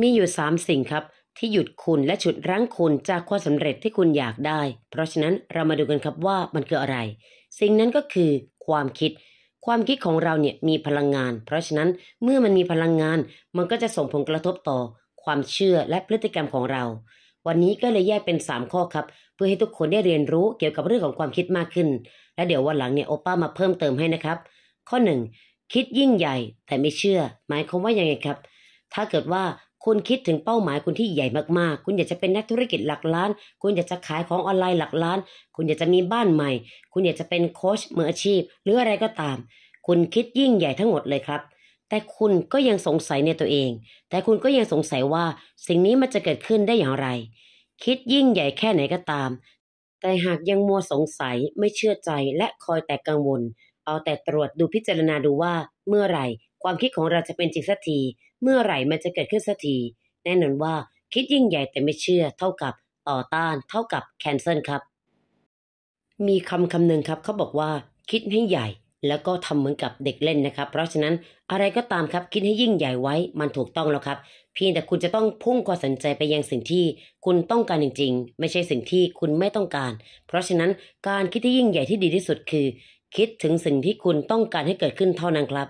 มีอยู่สามสิ่งครับ ที่หยุดคุณและฉุดรั้งคุณจากความสำเร็จที่คุณอยากได้ เพราะฉะนั้นเรามาดูกันครับว่ามันคืออะไร สิ่งนั้นก็คือ ความคิด ความคิดของเราเนี่ย มีพลังงาน เพราะฉะนั้นเมื่อมันมีพลังงาน มันก็จะส่งผลกระทบต่อ ความเชื่อและพฤติกรรมของเรา วันนี้ก็เลยแยกเป็น3ข้อครับ เพื่อให้ทุกคนได้เรียนรู้เกี่ยวกับเรื่องของความคิดมากขึ้น และเดี๋ยววันหลังเนี่ยโอป้ามาเพิ่มเติมให้นะครับ ข้อ1คิดยิ่งใหญ่แต่ไม่เชื่อ หมายความว่ายังไงครับ ถ้าเกิดว่าคุณคิดถึงเป้าหมายคุณที่ใหญ่มากๆ คุณอยากจะเป็นนักธุรกิจหลักล้าน คุณอยากจะขายของออนไลน์หลักล้าน คุณอยากจะมีบ้านใหม่ คุณอยากจะเป็นโค้ชมืออาชีพ หรืออะไรก็ตาม คุณคิดยิ่งใหญ่ทั้งหมดเลยครับ แต่คุณก็ยังสงสัยในตัวเอง แต่คุณก็ยังสงสัยว่าสิ่งนี้มันจะเกิดขึ้นได้อย่างไร คิดยิ่งใหญ่แค่ไหนก็ตาม แต่หากยังมัวสงสัยไม่เชื่อใจและคอยแต่กังวล เอาแต่ตรวจดูพิจารณาดูว่าเมื่อไหร่ ความคิดของเราจะเป็นจริงสักทีเมื่อไหร่มันจะเกิดขึ้นสักที แน่นอนว่าคิดยิ่งใหญ่แต่ไม่เชื่อเท่ากับ ต่อต้านเท่ากับแคนเซิลครับ มีคำคำหนึ่งครับเขาบอกว่าคิดให้ใหญ่ แล้วก็ทำเหมือนกับเด็กเล่นนะครับ เพราะฉะนั้นอะไรก็ตามครับคิดให้ยิ่งใหญ่ไว้มันถูกต้องแล้วครับเพียงแต่คุณจะต้องพุ่งความสนใจไปยังสิ่งที่คุณต้องการจริงๆ ไม่ใช่สิ่งที่คุณไม่ต้องการ เพราะฉะนั้นการคิดที่ยิ่งใหญ่ที่ดีที่สุดคือ คิดถึงสิ่งที่คุณต้องการให้เกิดขึ้นเท่านั้นครับ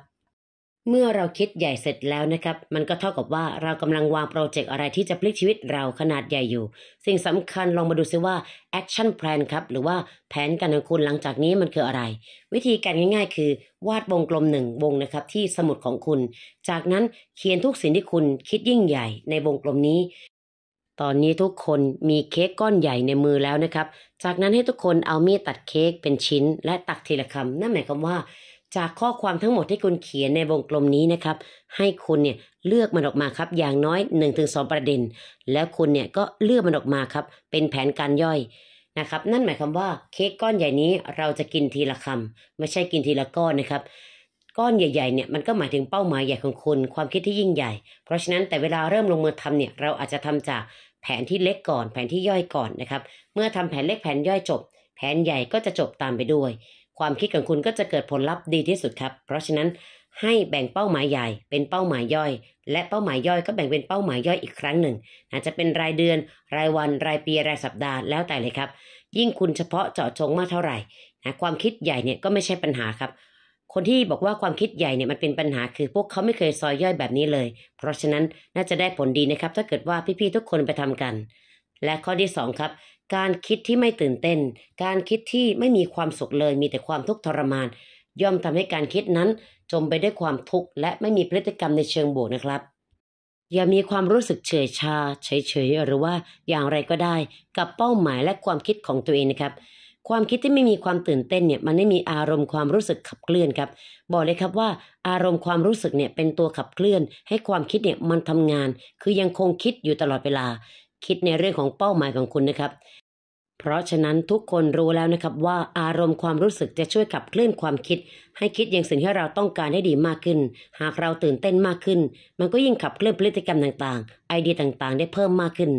เมื่อเราคิดใหญ่เสร็จแล้วนะครับ มันก็เท่ากับว่าเรากำลังวางโปรเจกต์อะไรที่จะพลิกชีวิตเราขนาดใหญ่อยู่ สิ่งสำคัญลองมาดูซิว่า action plan ครับ หรือว่าแผนการของคุณหลังจากนี้มันคืออะไร วิธีการง่ายๆคือ วาดวงกลมหนึ่งวงนะครับที่สมุดของคุณ จากนั้นเขียนทุกสิ่งที่คุณคิดยิ่งใหญ่ในวงกลมนี้ ตอนนี้ทุกคนมีเค้กก้อนใหญ่ในมือแล้วนะครับ จากนั้นให้ทุกคนเอามีดตัดเค้กเป็นชิ้น และตักทีละคำนั่นหมายความว่าจากข้อความทั้งหมดที่คุณเขียนในวงกลมนี้นะครับ ให้คุณเนี่ยเลือกมันออกมาครับ อย่างน้อย1-2ประเด็น แล้วคุณเนี่ยก็เลือกมันออกมาครับ เป็นแผนการย่อย นะครับ นั่นหมายความว่า เค้กก้อนใหญ่นี้เราจะกินทีละคำ ไม่ใช่กินทีละก้อนนะครับก้อนใหญ่ๆเนี่ยมันก็หมายถึงเป้าหมายใหญ่ของคุณความคิดที่ยิ่งใหญ่ เพราะฉะนั้นแต่เวลาเริ่มลงมือทำเนี่ยเราอาจจะทำจากแผนที่เล็กก่อนแผนที่ย่อยก่อนนะครับเมื่อทำแผนเล็กแผนย่อยจบ แผนใหญ่ก็จะจบตามไปด้วยความคิดของคุณก็จะเกิดผลลัพธ์ดีที่สุดครับ เพราะฉะนั้นให้แบ่งเป้าหมายใหญ่เป็นเป้าหมายย่อย และเป้าหมายย่อยก็แบ่งเป็นเป้าหมายย่อยอีกครั้งหนึ่งอาจจะเป็นรายเดือน รายวัน รายปีรายสัปดาห์แล้วแต่เลยครับ ยิ่งคุณเฉพาะเจาะจงมากเท่าไหร่นะความคิดใหญ่เนี่ยก็ไม่ใช่ปัญหาครับ คนที่บอกว่าความคิดใหญ่เนี่ยมันเป็นปัญหาคือพวกเขาไม่เคยซอยย่อยแบบนี้เลย เพราะฉะนั้นน่าจะได้ผลดีนะครับ ถ้าเกิดว่าพี่ๆทุกคนไปทำกัน และข้อที่2ครับการคิดที่ไม่ตื่นเต้น การคิดที่ไม่มีความสุขเลย มีแต่ความทุกข์ทรมาน ย่อมทำให้การคิดนั้น จมไปด้วยความทุกข์และไม่มีพฤติกรรมในเชิงบวกนะครับ อย่ามีความรู้สึกเฉยชาเฉยๆหรือว่าอย่างไรก็ได้ กับเป้าหมายและความคิดของตัวเองนะครับ ความคิดที่ไม่มีความตื่นเต้นเนี่ยมันไม่มีอารมณ์ความรู้สึกขับเคลื่อนครับ บอกเลยครับว่า อารมณ์ความรู้สึกเนี่ยเป็นตัวขับเคลื่อน ให้ความคิดเนี่ยมันทำงาน คือยังคงคิดอยู่ตลอดเวลาคิดในเรื่องของเป้าหมายของคุณนะครับ เพราะฉะนั้นทุกคนรู้แล้วนะครับว่าอารมณ์ความรู้สึกจะช่วยขับเคลื่อนความคิด ให้คิดอย่างสิ่งที่เราต้องการให้ดีมากขึ้น หากเราตื่นเต้นมากขึ้น มันก็ยิ่งขับเคลื่อนพฤติกรรมต่างๆ ไอเดียต่างๆ ได้เพิ่มมากขึ้น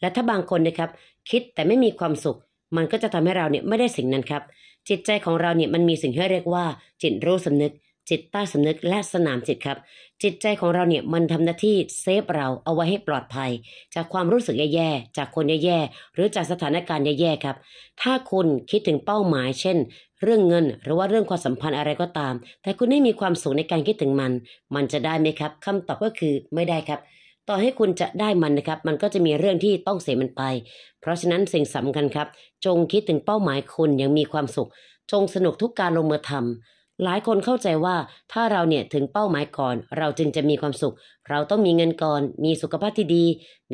และถ้าบางคนนะครับคิดแต่ไม่มีความสุข มันก็จะทำให้เราเนี่ยไม่ได้สิ่งนั้นครับ จิตใจของเราเนี่ยมันมีสิ่งที่เรียกว่า จิตรู้สำนึกจิตใต้สำนึกและสนามจิตครับ จิตใจของเราเนี่ยมันทำหน้าที่เซฟเราเอาไว้ให้ปลอดภัย จากความรู้สึกแย่ๆจากคนแย่ๆหรือจากสถานการณ์แย่ๆครับ ถ้าคุณคิดถึงเป้าหมายเช่นเรื่องเงินหรือว่าเรื่องความสัมพันธ์อะไรก็ตาม แต่คุณไม่มีความสุขในการคิดถึงมัน มันจะได้ไหมครับคำตอบก็คือไม่ได้ครับ ต่อให้คุณจะได้มันนะครับ มันก็จะมีเรื่องที่ต้องเสียมันไป เพราะฉะนั้นสิ่งสำคัญครับ จงคิดถึงเป้าหมายคุณยังมีความสุข จงสนุกทุกการลงมือทำหลายคนเข้าใจว่าถ้าเราเนี่ยถึงเป้าหมายก่อน เราจึงจะมีความสุข เราต้องมีเงินก่อน มีสุขภาพที่ดี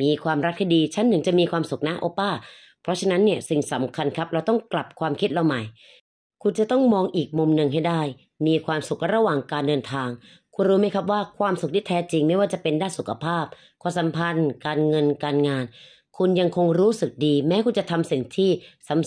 มีความรักที่ดีฉันถึงจะมีความสุขนะโอป้า เพราะฉะนั้นเนี่ยสิ่งสำคัญครับ เราต้องกลับความคิดเราใหม่ คุณจะต้องมองอีกมุมหนึ่งให้ได้ มีความสุขระหว่างการเดินทาง คุณรู้ไหมครับว่าความสุขที่แท้จริงไม่ว่าจะเป็นด้านสุขภาพความสัมพันธ์ การเงินการงานคุณยังคงรู้สึกดีแม้คุณจะทำสิ่งที่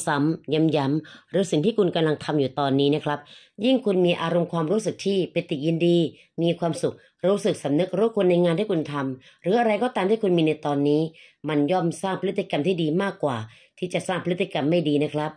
ซ้ำๆย้ำๆ หรือสิ่งที่คุณกำลังทำอยู่ตอนนี้นะครับ ยิ่งคุณมีอารมณ์ความรู้สึกที่ปิติยินดี มีความสุขรู้สึกสำนึกรู้คุณในงานที่คุณทำหรืออะไรก็ตามที่คุณมีในตอนนี้มันย่อมสร้างพฤติกรรมที่ดีมากกว่า ที่จะสร้างพฤติกรรมไม่ดีนะครับ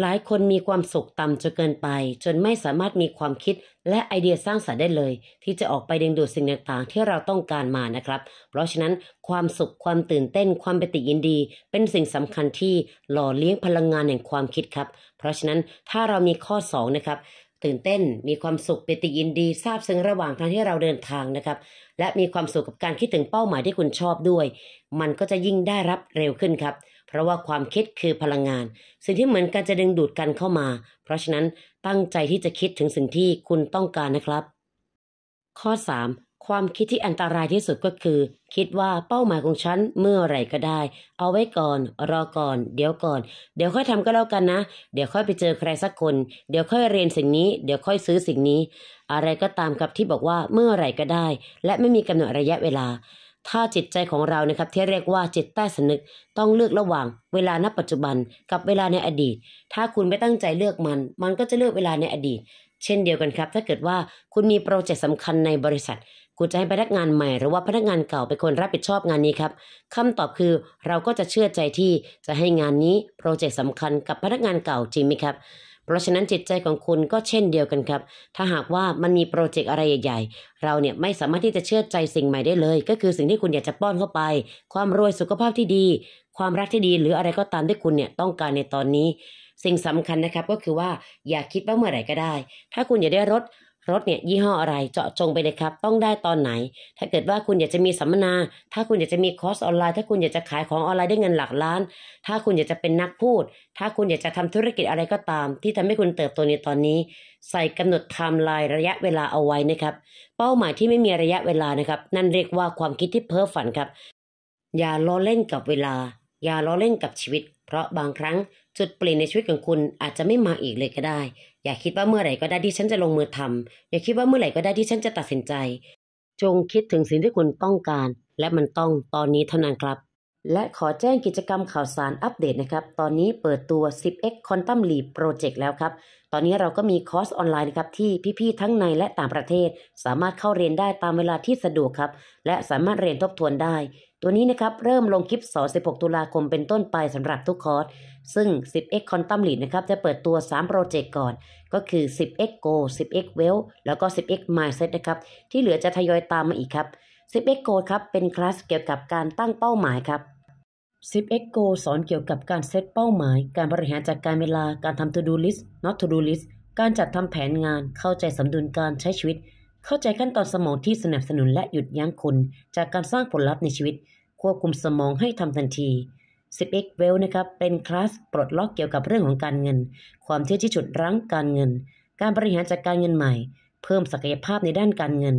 หลายคนมีความสุขต่ำจนเกินไป จนไม่สามารถมีความคิดและไอเดียสร้างสรรค์ได้เลย ที่จะออกไปดึงดูดสิ่งต่างๆที่เราต้องการมานะครับ เพราะฉะนั้นความสุขความตื่นเต้นความปฏิยินดี เป็นสิ่งสำคัญที่หล่อเลี้ยงพลังงานแห่งความคิดครับ เพราะฉะนั้นถ้าเรามีข้อ2นะครับ ตื่นเต้นมีความสุขปิติยินดีทราบซึ้งระหว่างทางที่เราเดินทางนะครับ และมีความสุขกับการคิดถึงเป้าหมายที่คุณชอบด้วย มันก็จะยิ่งได้รับเร็วขึ้นครับเพราะว่าความคิดคือพลังงาน สิ่งที่เหมือนกันจะดึงดูดกันเข้ามา เพราะฉะนั้นตั้งใจที่จะคิดถึงสิ่งที่คุณต้องการนะครับ ข้อ 3. ความคิดที่อันตรายที่สุดก็คือ คิดว่าเป้าหมายของฉันเมื่อไหร่ ก็ได้ เอาไว้ก่อน รอก่อน เดี๋ยวก่อน เดี๋ยวค่อยทำก็แล้วกันนะ เดี๋ยวค่อยไปเจอใครสักคน เดี๋ยวค่อยเรียนสิ่งนี้เดี๋ยวค่อยซื้อสิ่งนี้ อะไรก็ตามครับที่บอกว่าเมื่อไหร่ก็ได้ และไม่มีกำหนดระยะเวลาถ้าจิตใจของเรานะครับที่เรียกว่าจิตใต้สนึกต้องเลือกระหว่างเวลาณปัจจุบันกับเวลาในอดีต ถ้าคุณไม่ตั้งใจเลือกมัน มันก็จะเลือกเวลาในอดีต เช่นเดียวกันครับ ถ้าเกิดว่าคุณมีโปรเจกต์สำคัญในบริษัทคุณจะให้พนักงานใหม่หรือว่าพนักงานเก่าเป็นคนรับผิดชอบงานนี้ครับคำตอบคือเราก็จะเชื่อใจที่จะให้งานนี้โปรเจกต์สำคัญกับพนักงานเก่าจริงไหมครับเพราะฉะนั้นจิตใจของคุณก็เช่นเดียวกันครับ ถ้าหากว่ามันมีโปรเจกต์อะไรใหญ่ ๆ เราเนี่ยไม่สามารถที่จะเชื่อใจสิ่งใหม่ได้เลย ก็คือสิ่งที่คุณอยากจะป้อนเข้าไป ความรวยสุขภาพที่ดี ความรักที่ดีหรืออะไรก็ตามที่คุณเนี่ยต้องการในตอนนี้ สิ่งสำคัญนะครับก็คือว่าอย่าคิดว่าเมื่อไหร่ก็ได้ ถ้าคุณอยากได้รถรถเนี่ยยี่ห้ออะไรเจาะจงไปเลยครับ ต้องได้ตอนไหน ถ้าเกิดว่าคุณอยากจะมีสัมมนา ถ้าคุณอยากจะมีคอร์สออนไลน์ ถ้าคุณอยากจะขายของออนไลน์ได้เงินหลักล้าน ถ้าคุณอยากจะเป็นนักพูด ถ้าคุณอยากจะทำธุรกิจอะไรก็ตาม ที่ทำให้คุณเติบโตในตอนนี้ ใส่กำหนดไทม์ไลน์ระยะเวลาเอาไว้นะครับเป้าหมายที่ไม่มีระยะเวลานะครับนั่นเรียกว่าความคิดที่เพ้อฝันครับ อย่าล้อเล่นกับเวลา อย่าล้อเล่นกับชีวิตเพราะบางครั้งจุดเปลี่ยนในชีวิตของคุณอาจจะไม่มาอีกเลยก็ได้ อย่าคิดว่าเมื่อไหร่ก็ได้ที่ฉันจะลงมือทำ อย่าคิดว่าเมื่อไหร่ก็ได้ที่ฉันจะตัดสินใจ จงคิดถึงสิ่งที่คุณต้องการ และมันต้องตอนนี้เท่านั้นครับและขอแจ้งกิจกรรมข่าวสารอัปเดตนะครับ ตอนนี้เปิดตัว 10x Quantum Leap Project แล้วครับ ตอนนี้เราก็มีคอร์สออนไลน์นะครับ ที่พี่ ๆ ทั้งในและต่างประเทศ สามารถเข้าเรียนได้ตามเวลาที่สะดวกครับ และสามารถเรียนทบทวนได้ ตัวนี้นะครับ เริ่มลงคลิปสอ16 ตุลาคมเป็นต้นไปสำหรับทุกคอร์ส ซึ่ง 10x Quantum Leap นะครับ จะเปิดตัว3โปรเจกต์ก่อน ก็คือ 10x Go 10x Well แล้วก็ 10x Mindset นะครับที่เหลือจะทยอยตามมาอีกครับ 10x Go ครับ เป็นคลาสเกี่ยวกับการตั้งเป้าหมายครับ 10x Go สอนเกี่ยวกับการเซตเป้าหมาย การบริหารจัดการเวลาการทำ to do list not to do list การจัดทำแผนงาน เข้าใจสมดุลการใช้ชีวิต เข้าใจขั้นตอนสมองที่สนับสนุนและหยุดยั้งคุณ จากการสร้างผลลัพธ์ในชีวิต ควบคุมสมองให้ทำทันที 10x Well นะครับ เป็นคลาสปลดล็อกเกี่ยวกับเรื่องของการเงิน ความเที่ยงที่ฉุดรั้งการเงิน การบริหารจัดการเงินใหม่ เพิ่มศักยภาพในด้านการเงิน